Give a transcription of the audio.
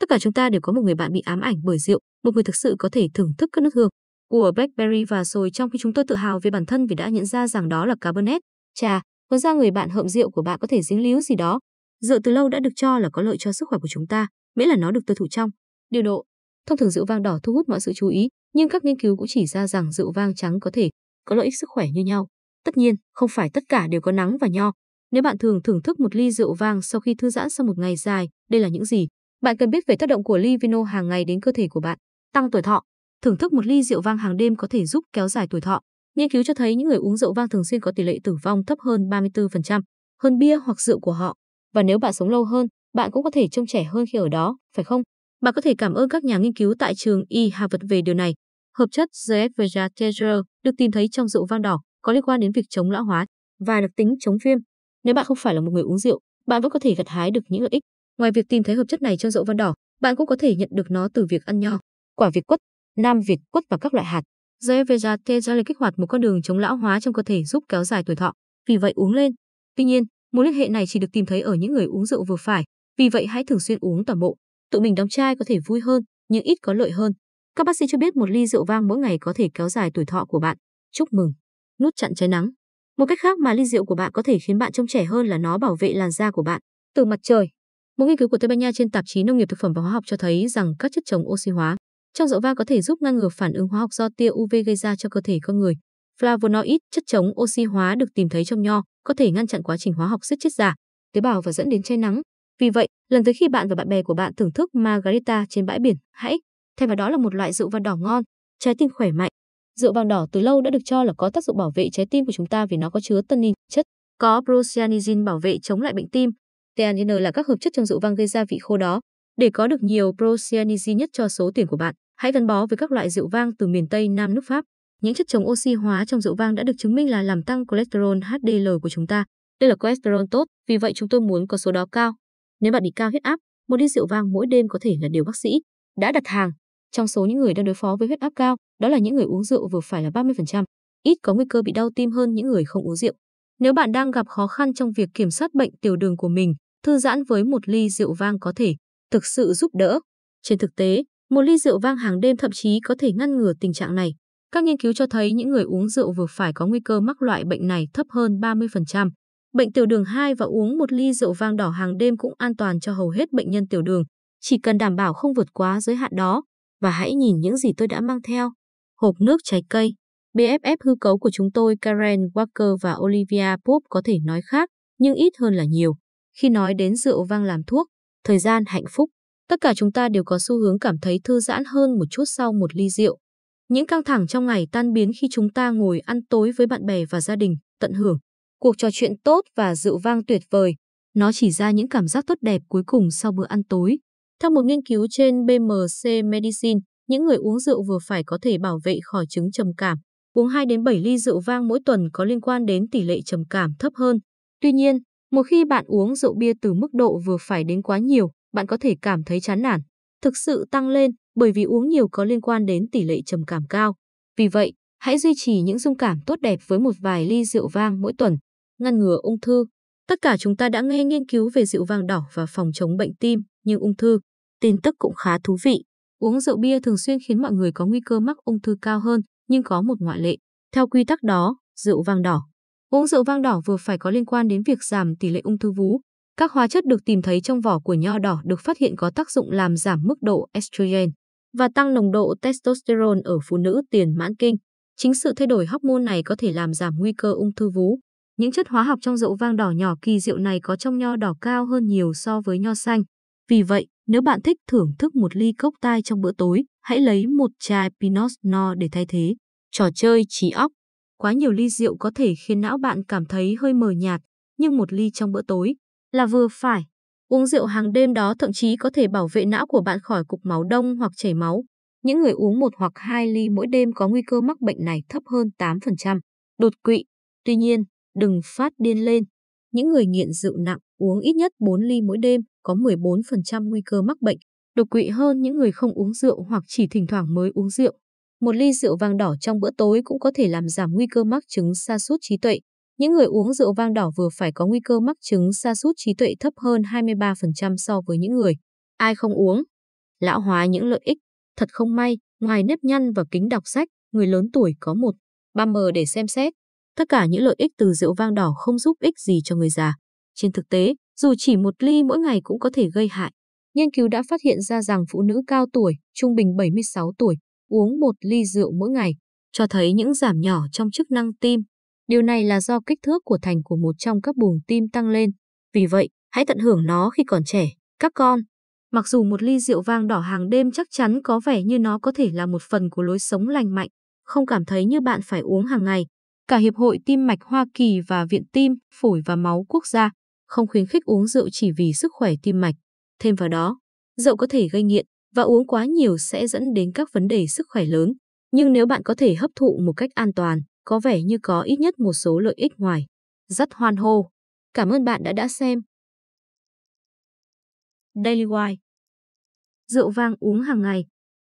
Tất cả chúng ta đều có một người bạn bị ám ảnh bởi rượu, một người thực sự có thể thưởng thức các nước hương của Blackberry và rồi trong khi chúng tôi tự hào về bản thân vì đã nhận ra rằng đó là Cabernet, trà, Hóa ra người bạn hợm rượu của bạn có thể dính líu gì đó. Rượu từ lâu đã được cho là có lợi cho sức khỏe của chúng ta, miễn là nó được tiêu thụ trong điều độ. Thông thường rượu vang đỏ thu hút mọi sự chú ý, nhưng các nghiên cứu cũng chỉ ra rằng rượu vang trắng có thể có lợi ích sức khỏe như nhau. Tất nhiên, không phải tất cả đều có nắng và nho. Nếu bạn thường thưởng thức một ly rượu vang sau khi thư giãn sau một ngày dài, đây là những gì bạn cần biết về tác động của ly vino hàng ngày đến cơ thể của bạn. Tăng tuổi thọ. Thưởng thức một ly rượu vang hàng đêm có thể giúp kéo dài tuổi thọ. Nghiên cứu cho thấy những người uống rượu vang thường xuyên có tỷ lệ tử vong thấp hơn 34% hơn bia hoặc rượu của họ. Và nếu bạn sống lâu hơn, bạn cũng có thể trông trẻ hơn khi ở đó, phải không? Bạn có thể cảm ơn các nhà nghiên cứu tại trường Y Harvard về điều này. Hợp chất resveratrol được tìm thấy trong rượu vang đỏ có liên quan đến việc chống lão hóa và đặc tính chống viêm. Nếu bạn không phải là một người uống rượu, bạn vẫn có thể gặt hái được những lợi ích Ngoài việc tìm thấy hợp chất này trong dậu văn đỏ, bạn cũng có thể nhận được nó từ việc ăn nho, quả việt quất, nam việt quất và các loại hạt. về Zevejatejale kích hoạt một con đường chống lão hóa trong cơ thể giúp kéo dài tuổi thọ, vì vậy uống lên. Tuy nhiên, mối liên hệ này chỉ được tìm thấy ở những người uống rượu vừa phải, vì vậy hãy thường xuyên uống toàn bộ. Tụi mình đóng chai có thể vui hơn, nhưng ít có lợi hơn. Các bác sĩ cho biết một ly rượu vang mỗi ngày có thể kéo dài tuổi thọ của bạn. Chúc mừng. Nút chặn cháy nắng. Một cách khác mà ly rượu của bạn có thể khiến bạn trông trẻ hơn là nó bảo vệ làn da của bạn. Từ mặt trời, một nghiên cứu của Tây Ban Nha trên tạp chí Nông nghiệp thực phẩm và hóa học cho thấy rằng các chất chống oxy hóa trong rượu vang có thể giúp ngăn ngừa phản ứng hóa học do tia UV gây ra cho cơ thể con người. Flavonoid, chất chống oxy hóa được tìm thấy trong nho, có thể ngăn chặn quá trình hóa học giết chết giả, tế bào và dẫn đến cháy nắng. Vì vậy, lần tới khi bạn và bạn bè của bạn thưởng thức margarita trên bãi biển, hãy thay vào đó là một loại rượu vang đỏ ngon, trái tim khỏe mạnh. Rượu vang đỏ từ lâu đã được cho là có tác dụng bảo vệ trái tim của chúng ta vì nó có chứa tannin, chất có procyanidin bảo vệ chống lại bệnh tim, Tannin là các hợp chất trong rượu vang gây ra vị khô đó. Để có được nhiều procyanidin nhất cho số tiền của bạn, hãy gắn bó với các loại rượu vang từ miền Tây Nam nước Pháp. Những chất chống oxy hóa trong rượu vang đã được chứng minh là làm tăng cholesterol HDL của chúng ta. Đây là cholesterol tốt, vì vậy chúng tôi muốn có số đó cao. Nếu bạn bị cao huyết áp, một ly rượu vang mỗi đêm có thể là điều bác sĩ đã đặt hàng. Trong số những người đang đối phó với huyết áp cao, đó là những người uống rượu vừa phải là 30%, ít có nguy cơ bị đau tim hơn những người không uống rượu. Nếu bạn đang gặp khó khăn trong việc kiểm soát bệnh tiểu đường của mình, thư giãn với một ly rượu vang có thể thực sự giúp đỡ. Trên thực tế, một ly rượu vang hàng đêm thậm chí có thể ngăn ngừa tình trạng này. Các nghiên cứu cho thấy những người uống rượu vừa phải có nguy cơ mắc loại bệnh này thấp hơn 30%. Bệnh tiểu đường 2 và uống một ly rượu vang đỏ hàng đêm cũng an toàn cho hầu hết bệnh nhân tiểu đường, chỉ cần đảm bảo không vượt quá giới hạn đó. Và hãy nhìn những gì tôi đã mang theo. Hộp nước trái cây. BFF hư cấu của chúng tôi Karen Walker và Olivia Pope có thể nói khác, nhưng ít hơn là nhiều. Khi nói đến rượu vang làm thuốc, thời gian hạnh phúc, tất cả chúng ta đều có xu hướng cảm thấy thư giãn hơn một chút sau một ly rượu. Những căng thẳng trong ngày tan biến khi chúng ta ngồi ăn tối với bạn bè và gia đình, tận hưởng. Cuộc trò chuyện tốt và rượu vang tuyệt vời, nó chỉ ra những cảm giác tốt đẹp cuối cùng sau bữa ăn tối. Theo một nghiên cứu trên BMC Medicine, những người uống rượu vừa phải có thể bảo vệ khỏi chứng trầm cảm. Uống 2 đến 7 ly rượu vang mỗi tuần có liên quan đến tỷ lệ trầm cảm thấp hơn. Tuy nhiên, một khi bạn uống rượu bia từ mức độ vừa phải đến quá nhiều, bạn có thể cảm thấy chán nản, thực sự tăng lên bởi vì uống nhiều có liên quan đến tỷ lệ trầm cảm cao. Vì vậy, hãy duy trì những dung cảm tốt đẹp với một vài ly rượu vang mỗi tuần, ngăn ngừa ung thư. Tất cả chúng ta đã nghe nghiên cứu về rượu vang đỏ và phòng chống bệnh tim, như ung thư, tin tức cũng khá thú vị. Uống rượu bia thường xuyên khiến mọi người có nguy cơ mắc ung thư cao hơn, nhưng có một ngoại lệ. Theo quy tắc đó, rượu vang đỏ Uống rượu vang đỏ vừa phải có liên quan đến việc giảm tỷ lệ ung thư vú. Các hóa chất được tìm thấy trong vỏ của nho đỏ được phát hiện có tác dụng làm giảm mức độ estrogen và tăng nồng độ testosterone ở phụ nữ tiền mãn kinh. Chính sự thay đổi hormone này có thể làm giảm nguy cơ ung thư vú. Những chất hóa học trong rượu vang đỏ nhỏ kỳ diệu này có trong nho đỏ cao hơn nhiều so với nho xanh. Vì vậy, nếu bạn thích thưởng thức một ly cốc tai trong bữa tối, hãy lấy một chai Pinot Noir để thay thế. Trò chơi trí óc Quá nhiều ly rượu có thể khiến não bạn cảm thấy hơi mờ nhạt, nhưng một ly trong bữa tối là vừa phải. Uống rượu hàng đêm đó thậm chí có thể bảo vệ não của bạn khỏi cục máu đông hoặc chảy máu. Những người uống một hoặc hai ly mỗi đêm có nguy cơ mắc bệnh này thấp hơn 8%. Đột quỵ. Tuy nhiên, đừng phát điên lên. Những người nghiện rượu nặng uống ít nhất 4 ly mỗi đêm có 14% nguy cơ mắc bệnh đột quỵ hơn những người không uống rượu hoặc chỉ thỉnh thoảng mới uống rượu một ly rượu vang đỏ trong bữa tối cũng có thể làm giảm nguy cơ mắc chứng sa sút trí tuệ. Những người uống rượu vang đỏ vừa phải có nguy cơ mắc chứng sa sút trí tuệ thấp hơn 23% so với những người ai không uống. Lão hóa những lợi ích, thật không may, ngoài nếp nhăn và kính đọc sách, người lớn tuổi có một ba mờ để xem xét. Tất cả những lợi ích từ rượu vang đỏ không giúp ích gì cho người già. Trên thực tế, dù chỉ một ly mỗi ngày cũng có thể gây hại. Nghiên cứu đã phát hiện ra rằng phụ nữ cao tuổi, trung bình 76 tuổi, uống một ly rượu mỗi ngày, cho thấy những giảm nhỏ trong chức năng tim. Điều này là do kích thước của thành của một trong các buồng tim tăng lên. Vì vậy, hãy tận hưởng nó khi còn trẻ, các con. Mặc dù một ly rượu vang đỏ hàng đêm chắc chắn có vẻ như nó có thể là một phần của lối sống lành mạnh, không cảm thấy như bạn phải uống hàng ngày. Cả Hiệp hội Tim mạch Hoa Kỳ và Viện Tim, Phổi và Máu Quốc gia không khuyến khích uống rượu chỉ vì sức khỏe tim mạch. Thêm vào đó, rượu có thể gây nghiện, và uống quá nhiều sẽ dẫn đến các vấn đề sức khỏe lớn. Nhưng nếu bạn có thể hấp thụ một cách an toàn, có vẻ như có ít nhất một số lợi ích ngoài. Rất hoan hô! Cảm ơn bạn đã đã xem. Daily Wine Rượu vang uống hàng ngày